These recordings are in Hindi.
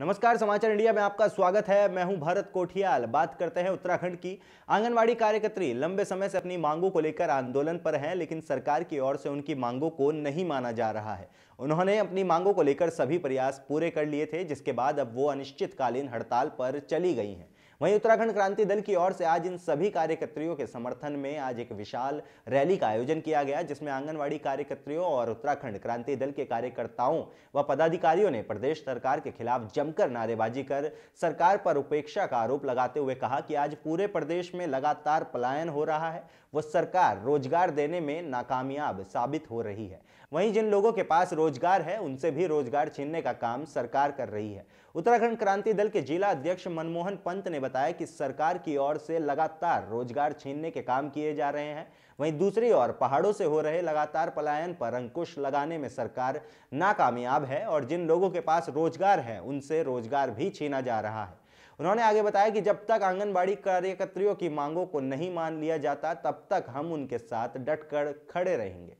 नमस्कार समाचार इंडिया में आपका स्वागत है मैं हूं भारत कोठियाल बात करते हैं उत्तराखंड की आंगनवाड़ी कार्यकर्त्री लंबे समय से अपनी मांगों को लेकर आंदोलन पर हैं लेकिन सरकार की ओर से उनकी मांगों को नहीं माना जा रहा है उन्होंने अपनी मांगों को लेकर सभी प्रयास पूरे कर लिए थे जिसके बाद अब वो अनिश्चितकालीन हड़ताल पर चली गई हैं वहीं उत्तराखंड क्रांति दल की ओर से आज इन सभी कार्यकर्त्रियों के समर्थन में आज एक विशाल रैली का आयोजन किया गया जिसमें आंगनबाड़ी कार्यकर्त्रियों और उत्तराखंड क्रांति दल के कार्यकर्ताओं व पदाधिकारियों ने प्रदेश सरकार के खिलाफ जमकर नारेबाजी कर सरकार पर उपेक्षा का आरोप लगाते हुए कहा कि आज पूरे प्रदेश में लगातार पलायन हो रहा है वो सरकार रोजगार देने में नाकामयाब साबित हो रही है वहीं जिन लोगों के पास रोजगार है उनसे भी रोजगार छीनने का काम सरकार कर रही है उत्तराखंड क्रांति दल के जिला अध्यक्ष मनमोहन पंत ने बताया कि सरकार की ओर से लगातार रोजगार छीनने के काम किए जा रहे हैं वहीं दूसरी ओर पहाड़ों से हो रहे लगातार पलायन पर अंकुश लगाने में सरकार नाकामयाब है और जिन लोगों के पास रोजगार है उनसे रोजगार भी छीना जा रहा है उन्होंने आगे बताया कि जब तक आंगनबाड़ी कार्यकर्त्रियों की मांगों को नहीं मान लिया जाता तब तक हम उनके साथ डटकर खड़े रहेंगे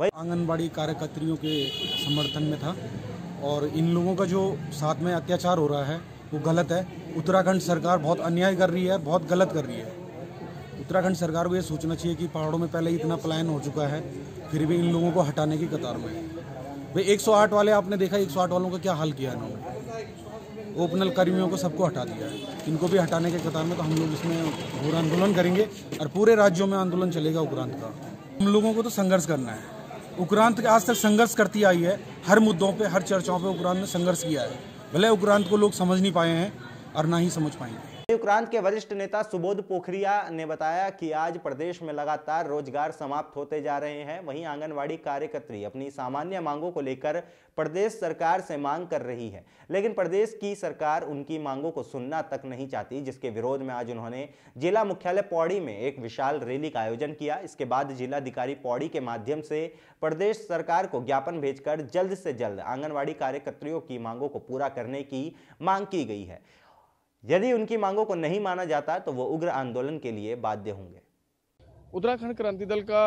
वही आंगनबाड़ी कार्यकर्त्रियों के समर्थन में था और इन लोगों का जो साथ में अत्याचार हो रहा है वो गलत है उत्तराखंड सरकार बहुत अन्याय कर रही है बहुत गलत कर रही है उत्तराखंड सरकार को ये सोचना चाहिए कि पहाड़ों में पहले इतना पलायन हो चुका है फिर भी इन लोगों को हटाने की कतार में भाई 108 वाले आपने देखा 108 वालों का क्या हाल किया इन्होंने ओपनल कर्मियों को सबको हटा दिया है इनको भी हटाने के कतार में तो हम लोग इसमें घोर आंदोलन करेंगे और पूरे राज्यों में आंदोलन चलेगा उक्रांत का हम लोगों को तो संघर्ष करना है उक्रांत आज तक संघर्ष करती आई है हर मुद्दों पे हर चर्चाओं पे उक्रांत ने संघर्ष किया है भले उक्रांत को लोग समझ नहीं पाए हैं और ना ही समझ पाएंगे संयुक्रांत के वरिष्ठ नेता सुबोध पोखरिया ने बताया कि आज प्रदेश में लगातार रोजगार समाप्त होते जा रहे हैं वहीं आंगनवाड़ी कार्यकर्त्री अपनी सामान्य मांगों को लेकर प्रदेश सरकार से मांग कर रही है लेकिन प्रदेश की सरकार उनकी मांगों को सुनना तक नहीं चाहती जिसके विरोध में आज उन्होंने जिला मुख्यालय पौड़ी में एक विशाल रैली का आयोजन किया इसके बाद जिलाधिकारी पौड़ी के माध्यम से प्रदेश सरकार को ज्ञापन भेजकर जल्द से जल्द आंगनबाड़ी कार्यकर्त्रियों की मांगों को पूरा करने की मांग की गई है यदि उनकी मांगों को नहीं माना जाता तो वो उग्र आंदोलन के लिए बाध्य होंगे उत्तराखंड क्रांति दल का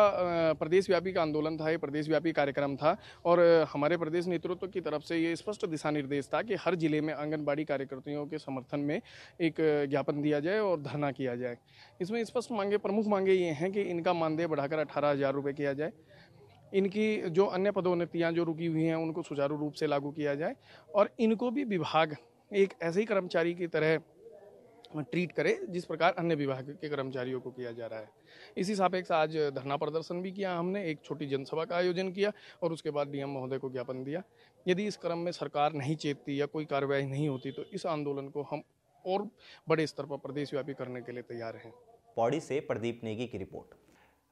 प्रदेशव्यापी का आंदोलन था ये प्रदेशव्यापी कार्यक्रम था और हमारे प्रदेश नेतृत्व की तरफ से ये स्पष्ट दिशा निर्देश था कि हर जिले में आंगनबाड़ी कार्यकर्तियों के समर्थन में एक ज्ञापन दिया जाए और धरना किया जाए इसमें स्पष्ट मांगे प्रमुख मांगे ये हैं कि इनका मानदेय बढ़ाकर अठारह हज़ार रुपये किया जाए इनकी जो अन्य पदोन्नतियाँ जो रुकी हुई हैं उनको सुचारू रूप से लागू किया जाए और इनको भी विभाग एक ऐसे ही कर्मचारी की तरह ट्रीट करे जिस प्रकार अन्य विभाग के कर्मचारियों को किया जा रहा है इसी सापेक्ष आज धरना प्रदर्शन भी किया हमने एक छोटी जनसभा का आयोजन किया और उसके बाद डीएम महोदय को ज्ञापन दिया यदि इस क्रम में सरकार नहीं चेतती या कोई कार्रवाई नहीं होती तो इस आंदोलन को हम और बड़े स्तर पर प्रदेशव्यापी करने के लिए तैयार हैं पौड़ी से प्रदीप नेगी की रिपोर्ट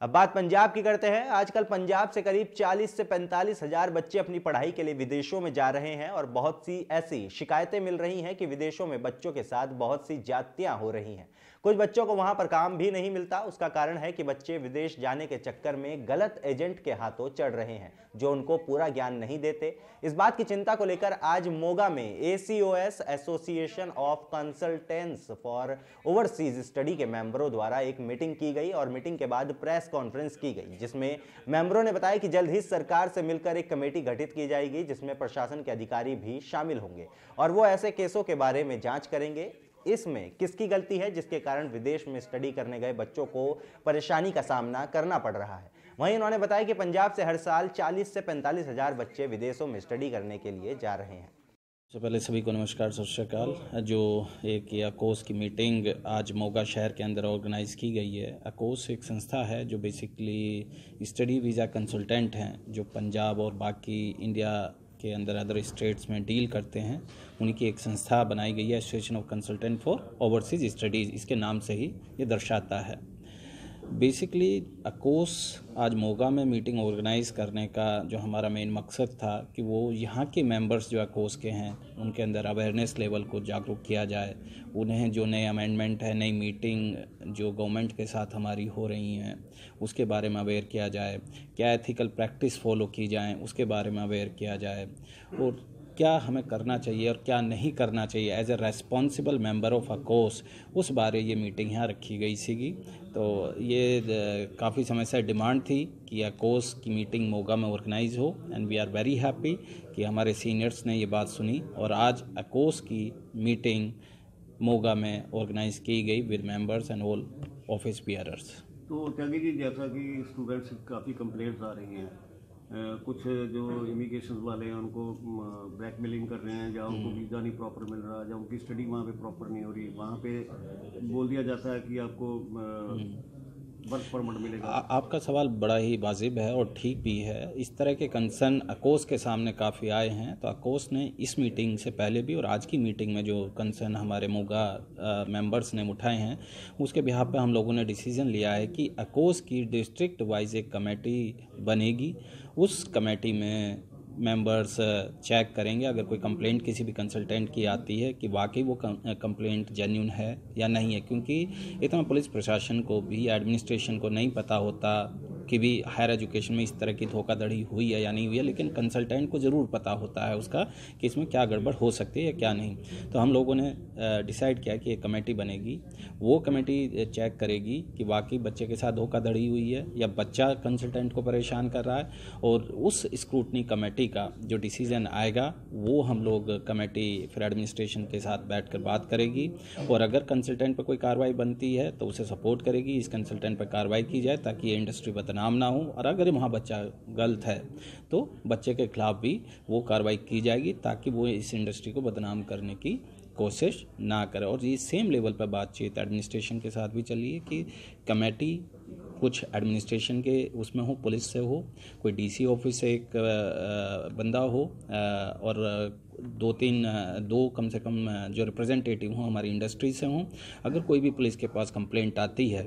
अब बात पंजाब की करते हैं आजकल पंजाब से करीब 40 से पैंतालीस हजार बच्चे अपनी पढ़ाई के लिए विदेशों में जा रहे हैं और बहुत सी ऐसी शिकायतें मिल रही हैं कि विदेशों में बच्चों के साथ बहुत सी जातियां हो रही हैं कुछ बच्चों को वहां पर काम भी नहीं मिलता उसका कारण है कि बच्चे विदेश जाने के चक्कर में गलत एजेंट के हाथों चढ़ रहे हैं जो उनको पूरा ज्ञान नहीं देते इस बात की चिंता को लेकर आज मोगा में a Association of Consultants for Overseas Study के मेंबरों द्वारा एक मीटिंग की गई और मीटिंग के बाद प्रेस कॉन्फ्रेंस की गई जिसमें मेंबरों ने बताया कि जल्द ही सरकार से मिलकर एक कमेटी गठित की जाएगी जिसमें प्रशासन के अधिकारी भी शामिल होंगे और वो ऐसे केसों के बारे में जांच करेंगे इसमें किसकी गलती है जिसके कारण विदेश में स्टडी करने गए बच्चों को परेशानी का सामना करना पड़ रहा है वहीं उन्होंने बताया कि पंजाब से हर साल 40 से पैंतालीस हज़ार बच्चे विदेशों में स्टडी करने के लिए जा रहे हैं सबसे पहले सभी को नमस्कार सत श्रीकाल जो एक अकोस की मीटिंग आज मोगा शहर के अंदर ऑर्गेनाइज़ की गई है अकोस एक संस्था है जो बेसिकली स्टडी वीज़ा कंसल्टेंट हैं जो पंजाब और बाकी इंडिया के अंदर अदर स्टेट्स में डील करते हैं उनकी एक संस्था बनाई गई है Association of Consultant for Overseas Studies इसके नाम से ही ये दर्शाता है बेसिकली अकोस आज मोगा में मीटिंग ऑर्गेनाइज करने का जो हमारा मेन मकसद था कि वो यहाँ के मेंबर्स जो अकोस के हैं उनके अंदर अवेयरनेस लेवल को जागरूक किया जाए उन्हें जो नए अमेंडमेंट है नई मीटिंग जो गवर्नमेंट के साथ हमारी हो रही हैं उसके बारे में अवेयर किया जाए क्या एथिकल प्रैक्टिस फॉलो की जाएँ उसके बारे में अवेयर किया जाए और क्या हमें करना चाहिए और क्या नहीं करना चाहिए as a responsible member of अ कोर्स उस बारे ये मीटिंग यहाँ रखी गई सीगी तो ये काफ़ी समय से डिमांड थी कि यह कोर्स की मीटिंग मोगा में ऑर्गेनाइज हो and we are very happy कि हमारे सीनियर्स ने ये बात सुनी और आज अ कोर्स की मीटिंग मोगा में ऑर्गेनाइज की गई with members and all office bearers तो त्यागी जी जैसा कि स्टूडेंट्स काफ़ी कंप्लेंट्स आ रही हैं कुछ जो इमिग्रेशन वाले हैं उनको ब्लैक मेलिंग कर रहे हैं या उनको वीज़ा हम्म। नहीं प्रॉपर मिल रहा या उनकी स्टडी वहाँ पे प्रॉपर नहीं हो रही वहाँ पे बोल दिया जाता है कि आपको वर्क हम्म। परमिट मिलेगा आ, आपका सवाल बड़ा ही वाजिब है और ठीक भी है इस तरह के कंसर्न अकोस के सामने काफ़ी आए हैं तो अकोस ने इस मीटिंग से पहले भी और आज की मीटिंग में जो कंसर्न हमारे मोगा मेंबर्स ने उठाए हैं उसके बिहार पर हम लोगों ने डिसीज़न लिया है कि अकोस की डिस्ट्रिक्ट वाइज एक कमेटी बनेगी उस कमेटी में मेंबर्स चेक uh, करेंगे अगर कोई कंप्लेंट किसी भी कंसल्टेंट की आती है कि वाकई वो कंप्लेंट जेन्यून uh, है या नहीं है क्योंकि इतना पुलिस प्रशासन को भी एडमिनिस्ट्रेशन को नहीं पता होता कि भी हायर एजुकेशन में इस तरह की धोखाधड़ी हुई है या नहीं हुई है लेकिन कंसल्टेंट को ज़रूर पता होता है उसका कि इसमें क्या गड़बड़ हो सकती है या क्या नहीं तो हम लोगों ने डिसाइड किया कि एक कमेटी बनेगी वो कमेटी चेक करेगी कि वाकई बच्चे के साथ धोखाधड़ी हुई है या बच्चा कंसल्टेंट को परेशान कर रहा है और उस स्क्रूटनी कमेटी का जो डिसीज़न आएगा वो हम लोग कमेटी फिर एडमिनिस्ट्रेशन के साथ कर बात करेगी और अगर कंसल्टेंट पर कोई कार्रवाई बनती है तो उसे सपोर्ट करेगी इस कंसल्टेंट पर कार्रवाई की जाए ताकि ये इंडस्ट्री बता बदनाम ना हो और अगर वहाँ बच्चा गलत है तो बच्चे के खिलाफ भी वो कार्रवाई की जाएगी ताकि वो इस इंडस्ट्री को बदनाम करने की कोशिश ना करें और ये सेम लेवल पर बातचीत एडमिनिस्ट्रेशन के साथ भी चलिए कि कमेटी कुछ एडमिनिस्ट्रेशन के उसमें हो पुलिस से हो कोई डीसी ऑफिस से एक बंदा हो और दो तीन दो कम से कम जो रिप्रेजेंटेटिव हों हमारी इंडस्ट्री से हों अगर कोई भी पुलिस के पास कंप्लेंट आती है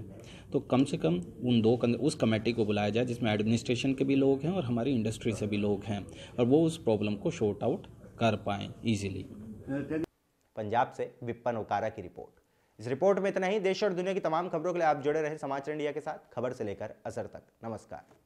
तो कम से कम उन दो उस कमेटी को बुलाया जाए जिसमें एडमिनिस्ट्रेशन के भी लोग हैं और हमारी इंडस्ट्री से भी लोग हैं और वो उस प्रॉब्लम को शॉर्ट आउट कर पाएँ ईजिली पंजाब से विपन ओकारा की रिपोर्ट इस रिपोर्ट में इतना ही देश और दुनिया की तमाम खबरों के लिए आप जुड़े रहे समाचार इंडिया के साथ खबर से लेकर असर तक नमस्कार